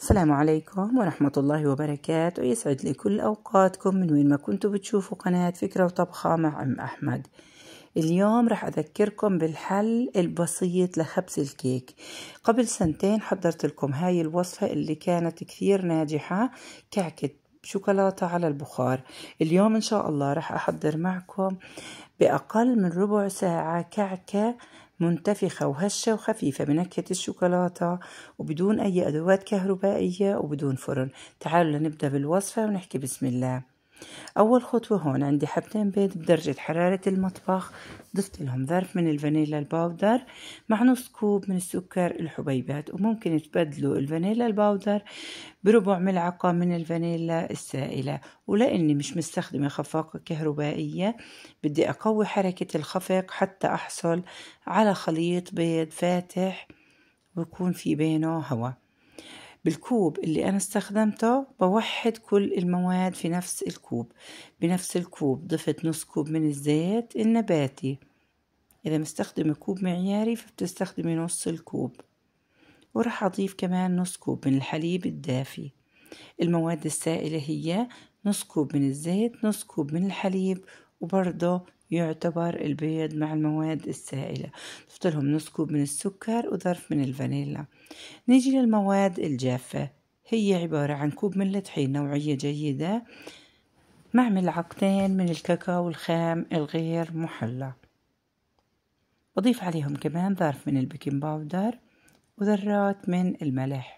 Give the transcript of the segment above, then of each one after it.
السلام عليكم ورحمة الله وبركاته يسعد لي كل أوقاتكم من وين ما كنتوا بتشوفوا قناة فكرة وطبخة مع أم أحمد اليوم رح أذكركم بالحل البسيط لخبز الكيك قبل سنتين حضرت لكم هاي الوصفة اللي كانت كثير ناجحة كعكة شوكولاتة على البخار اليوم إن شاء الله رح أحضر معكم بأقل من ربع ساعة كعكة منتفخة وهشة وخفيفة بنكهة الشوكولاتة وبدون أي أدوات كهربائية وبدون فرن تعالوا لنبدأ بالوصفة ونحكي بسم الله أول خطوة هون عندي حبتين بيض بدرجة حرارة المطبخ ضفت لهم ظرف من الفانيلا الباودر مع نص كوب من السكر الحبيبات وممكن تبدلوا الفانيلا الباودر بربع ملعقة من الفانيلا السائلة ولأني مش مستخدمة خفاقة كهربائية بدي أقوي حركة الخفق حتى أحصل على خليط بيض فاتح ويكون في بينه هواء بالكوب اللي أنا استخدمته بوحد كل المواد في نفس الكوب بنفس الكوب ضفت نص كوب من الزيت النباتي إذا مستخدمة كوب معياري فبتستخدمي نص الكوب وراح أضيف كمان نص كوب من الحليب الدافي المواد السائلة هي نص كوب من الزيت نص كوب من الحليب وبرضه يعتبر البيض مع المواد السائلة ضفت لهم نص كوب من السكر وظرف من الفانيلا نيجي للمواد الجافة هي عبارة عن كوب من الطحين نوعية جيدة مع ملعقتين من الكاكاو الخام الغير محلى أضيف عليهم كمان ظرف من البيكنج باودر وذرات من الملح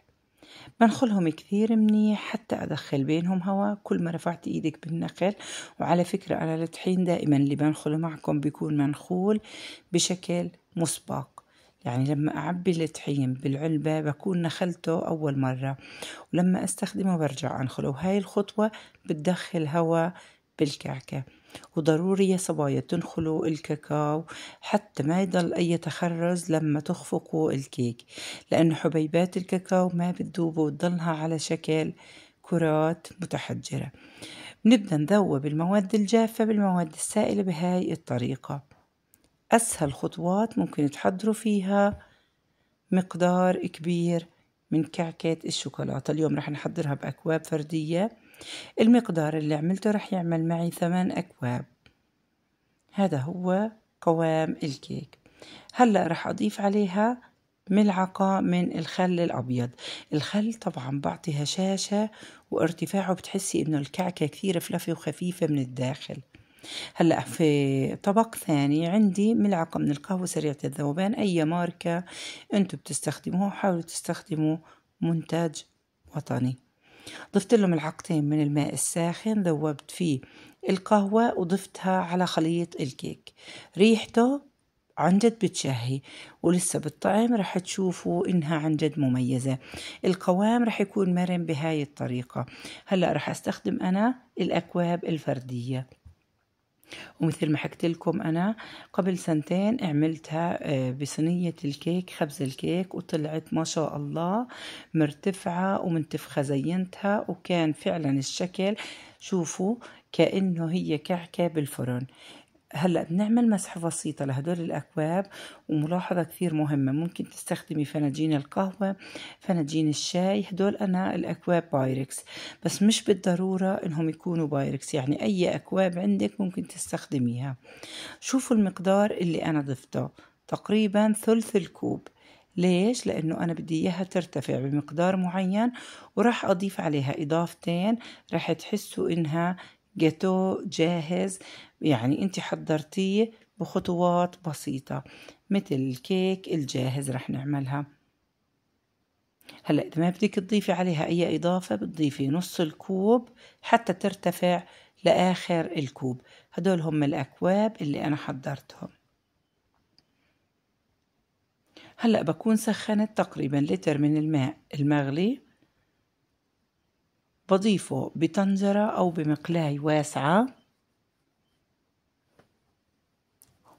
بنخلهم كثير منيح حتى أدخل بينهم هواء كل ما رفعت إيدك بالنخل وعلى فكرة أنا الطحين دائما اللي بنخله معكم بيكون منخول بشكل مسبق يعني لما أعبي الطحين بالعلبة بكون نخلته أول مرة ولما أستخدمه برجع أنخله وهاي الخطوة بتدخل هواء بالكعكة وضروري يا صبايا تنخلوا الكاكاو حتى ما يضل أي تخرز لما تخفقوا الكيك لأن حبيبات الكاكاو ما بتذوب وتضلها على شكل كرات متحجرة بنبدأ نذوب المواد الجافة بالمواد السائلة بهاي الطريقة أسهل خطوات ممكن تحضروا فيها مقدار كبير من كعكة الشوكولاتة اليوم رح نحضرها بأكواب فردية المقدار اللي عملته رح يعمل معي ثمان أكواب هذا هو قوام الكيك هلأ رح أضيف عليها ملعقة من الخل الأبيض الخل طبعا بعطي هشاشة وارتفاعه بتحسي إنه الكعكة كثير فلفي وخفيفة من الداخل هلا في طبق ثاني عندي ملعقة من القهوة سريعة الذوبان أي ماركة أنتوا بتستخدموها حاولوا تستخدموا منتج وطني ضفت لهم ملعقتين من الماء الساخن ذوبت فيه القهوة وضفتها على خلية الكيك ريحته عن جد بتشهي ولسه بالطعم رح تشوفوا انها عن جد مميزة القوام رح يكون مرن بهاي الطريقة هلأ رح استخدم انا الاكواب الفردية ومثل ما حكيت لكم أنا قبل سنتين عملتها آه، بصينية الكيك خبز الكيك وطلعت ما شاء الله مرتفعة ومنتفخة زينتها وكان فعلا الشكل شوفوا كأنه هي كعكة بالفرن هلا بنعمل مسح بسيطه لهدول الاكواب وملاحظه كثير مهمه ممكن تستخدمي فناجين القهوه فناجين الشاي هدول انا الاكواب بايركس بس مش بالضروره انهم يكونوا بايركس يعني اي اكواب عندك ممكن تستخدميها شوفوا المقدار اللي انا ضفته تقريبا ثلث الكوب ليش؟ لأنه أنا بدي إياها ترتفع بمقدار معين وراح أضيف عليها إضافتين راح تحسوا إنها جاتو جاهز يعني انت حضرتيه بخطوات بسيطة مثل الكيك الجاهز رح نعملها هلا إذا ما بدك تضيفي عليها أي إضافة بتضيفي نص الكوب حتى ترتفع لآخر الكوب هدول هم الأكواب اللي أنا حضرتهم هلأ بكون سخنت تقريبا لتر من الماء المغلي بضيفه بطنجرة أو بمقلاي واسعة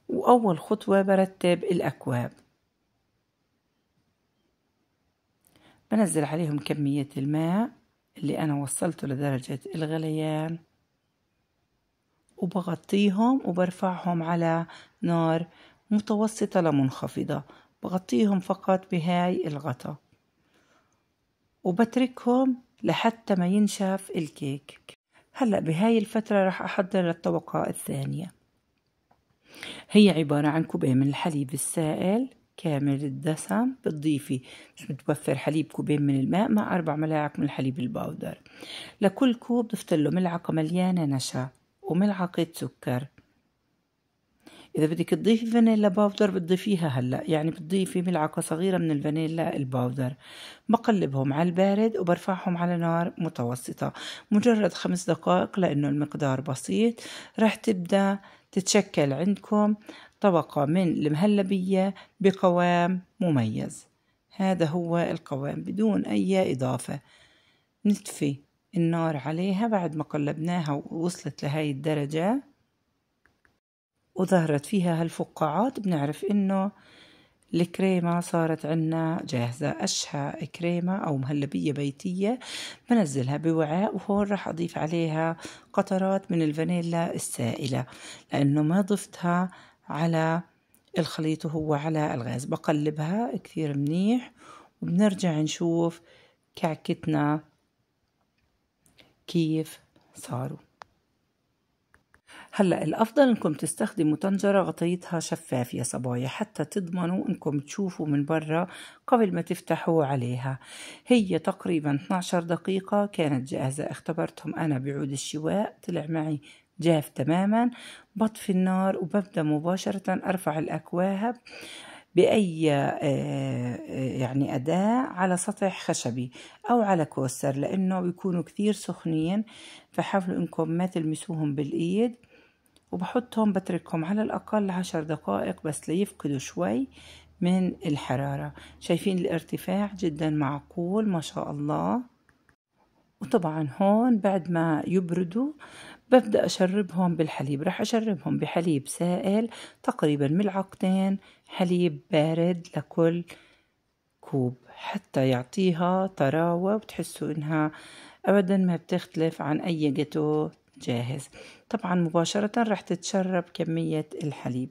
وأول خطوة برتب الأكواب بنزل عليهم كمية الماء اللي أنا وصلته لدرجة الغليان وبغطيهم وبرفعهم على نار متوسطة لمنخفضة بغطيهم فقط بهاي الغطا وبتركهم لحتى ما ينشف الكيك هلأ بهاي الفترة راح أحضر الطبقة الثانية هي عبارة عن كوبين من الحليب السائل كامل الدسم بتضيفي مش متوفر حليب كوبين من الماء مع أربع ملاعق من الحليب الباودر لكل كوب ضفت له ملعقة مليانة نشا وملعقة سكر إذا بدك تضيفي فانيلا باودر بتضيفيها هلأ يعني بتضيفي ملعقة صغيرة من الفانيلا الباودر بقلبهم على البارد وبرفعهم على نار متوسطة مجرد خمس دقائق لأنه المقدار بسيط رح تبدأ تتشكل عندكم طبقة من المهلبية بقوام مميز هذا هو القوام بدون أي إضافة نتفي النار عليها بعد ما قلبناها ووصلت لهاي الدرجة وظهرت فيها هالفقاعات بنعرف إنه الكريمة صارت عنا جاهزة أشهى كريمة أو مهلبية بيتية بنزلها بوعاء وهون راح أضيف عليها قطرات من الفانيلا السائلة لأنه ما ضفتها على الخليط وهو على الغاز بقلبها كثير منيح وبنرجع نشوف كعكتنا كيف صاروا هلا الافضل انكم تستخدموا طنجره غطيتها شفاف يا صبايا حتى تضمنوا انكم تشوفوا من برا قبل ما تفتحوا عليها هي تقريبا 12 دقيقه كانت جاهزه اختبرتهم انا بعود الشواء طلع معي جاف تماما بطفي النار وببدا مباشره ارفع الاكواب بأي آه، آه، يعني أداة على سطح خشبي أو على كوستر لأنه بيكونوا كثير سخنين فحاولوا إنكم ما تلمسوهم بالإيد وبحطهم بتركهم على الأقل عشر دقائق بس ليفقدوا شوي من الحرارة شايفين الارتفاع جدا معقول ما شاء الله وطبعا هون بعد ما يبردوا ببدأ أشربهم بالحليب راح أشربهم بحليب سائل تقريبا ملعقتين حليب بارد لكل كوب حتى يعطيها طراوة وتحسوا إنها أبدا ما بتختلف عن أي جاتو جاهز طبعا مباشرة رح تتشرب كمية الحليب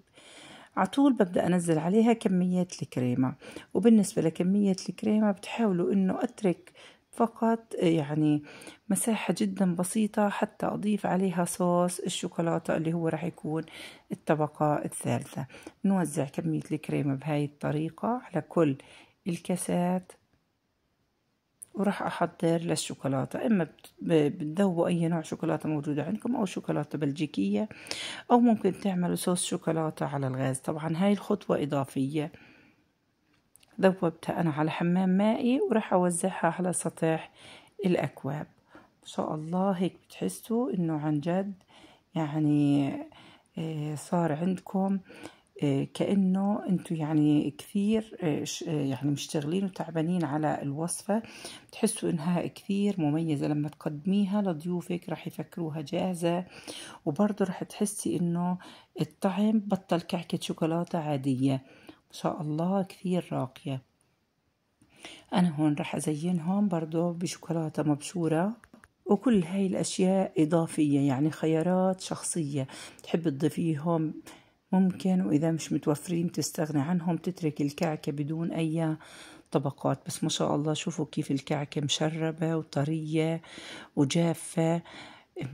عطول ببدأ أنزل عليها كمية الكريمة وبالنسبة لكمية الكريمة بتحاولوا أنه أترك فقط يعني مساحة جدا بسيطة حتى أضيف عليها صوص الشوكولاتة اللي هو راح يكون الطبقة الثالثة نوزع كمية الكريمة بهاي الطريقة على كل الكاسات وراح أحضر للشوكولاتة إما بتذوبوا أي نوع شوكولاتة موجودة عندكم أو شوكولاتة بلجيكية أو ممكن تعملوا صوص شوكولاتة على الغاز طبعا هاي الخطوة إضافية ذوبتها أنا على حمام مائي وراح أوزعها على سطح الأكواب إن شاء الله هيك بتحسوا إنه عن جد يعني آه، صار عندكم آه، كأنه انتوا يعني كثير آه، آه، يعني مشتغلين وتعبانين على الوصفة بتحسوا انها كثير مميزة لما تقدميها لضيوفك راح يفكروها جاهزة وبرضه راح تحسي انه الطعم بطل كعكة شوكولاتة عادية ان شاء الله كثير راقية انا هون راح ازينهم برضه بشوكولاتة مبشورة وكل هاي الأشياء إضافية يعني خيارات شخصية تحب تضيفيهم ممكن وإذا مش متوفرين تستغني عنهم تترك الكعكة بدون أي طبقات بس ما شاء الله شوفوا كيف الكعكة مشربة وطرية وجافة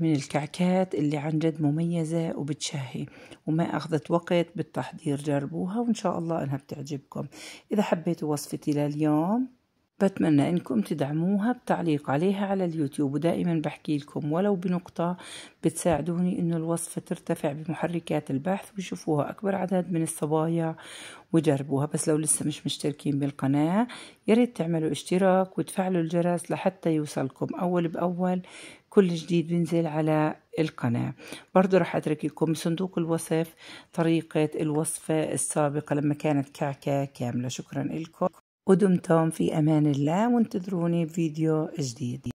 من الكعكات اللي عن جد مميزة وبتشهي وما أخذت وقت بالتحضير جربوها وإن شاء الله أنها بتعجبكم إذا حبيتوا وصفتي لليوم بتمنى انكم تدعموها بتعليق عليها على اليوتيوب ودائما بحكي لكم ولو بنقطة بتساعدوني انه الوصفة ترتفع بمحركات البحث ويشوفوها اكبر عدد من الصبايا وجربوها بس لو لسه مش مشتركين بالقناة ياريت تعملوا اشتراك وتفعلوا الجرس لحتى يوصلكم اول باول كل جديد بنزل على القناة برضو رح أترك لكم صندوق الوصف طريقة الوصفة السابقة لما كانت كعكة كاملة شكرا لكم ودمتم في أمان الله وانتظروني بفيديو جديد